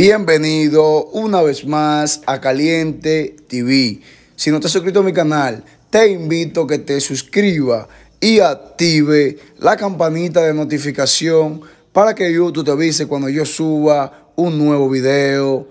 Bienvenido una vez más a Caliente TV. Si no te has suscrito a mi canal, te invito a que te suscribas y active la campanita de notificación para que YouTube te avise cuando yo suba un nuevo video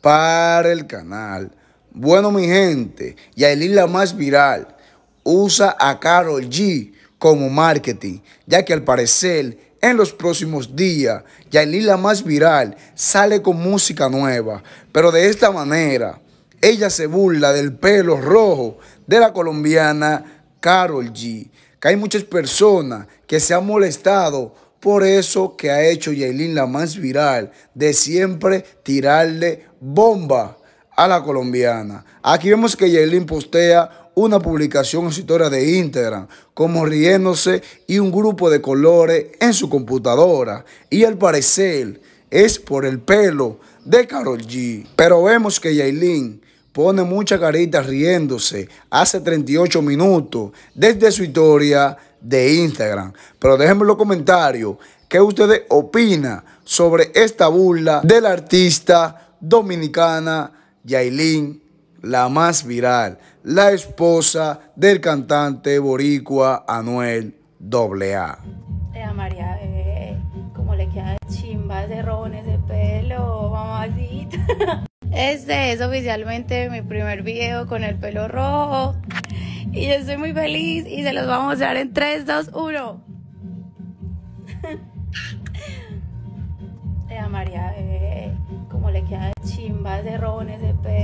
para el canal. Bueno, mi gente, el la más viral usa a Carol G como marketing, ya que al parecer en los próximos días. Yailin, la más viral, sale con música nueva, pero de esta manera, ella se burla del pelo rojo de la colombiana Carol G. Que hay muchas personas que se han molestado por eso que ha hecho Yailin la más viral, de siempre tirarle bomba a la colombiana. Aquí vemos que Yailin postea una publicación en su historia de Instagram, como riéndose y un grupo de colores en su computadora. Y al parecer es por el pelo de Carol G. Pero vemos que Yailin pone mucha caritas riéndose hace 38 minutos desde su historia de Instagram. Pero déjenme en los comentarios qué ustedes opinan sobre esta burla de la artista dominicana Yailin la más viral, la esposa del cantante boricua Anuel AA. Eh, María, eh, como le queda chimbas de robones ese pelo, mamacita. Este es oficialmente mi primer video con el pelo rojo. Y yo estoy muy feliz y se los vamos a dar en 3, 2, 1. Eh, María, eh, como le queda chimbas de robones de pelo.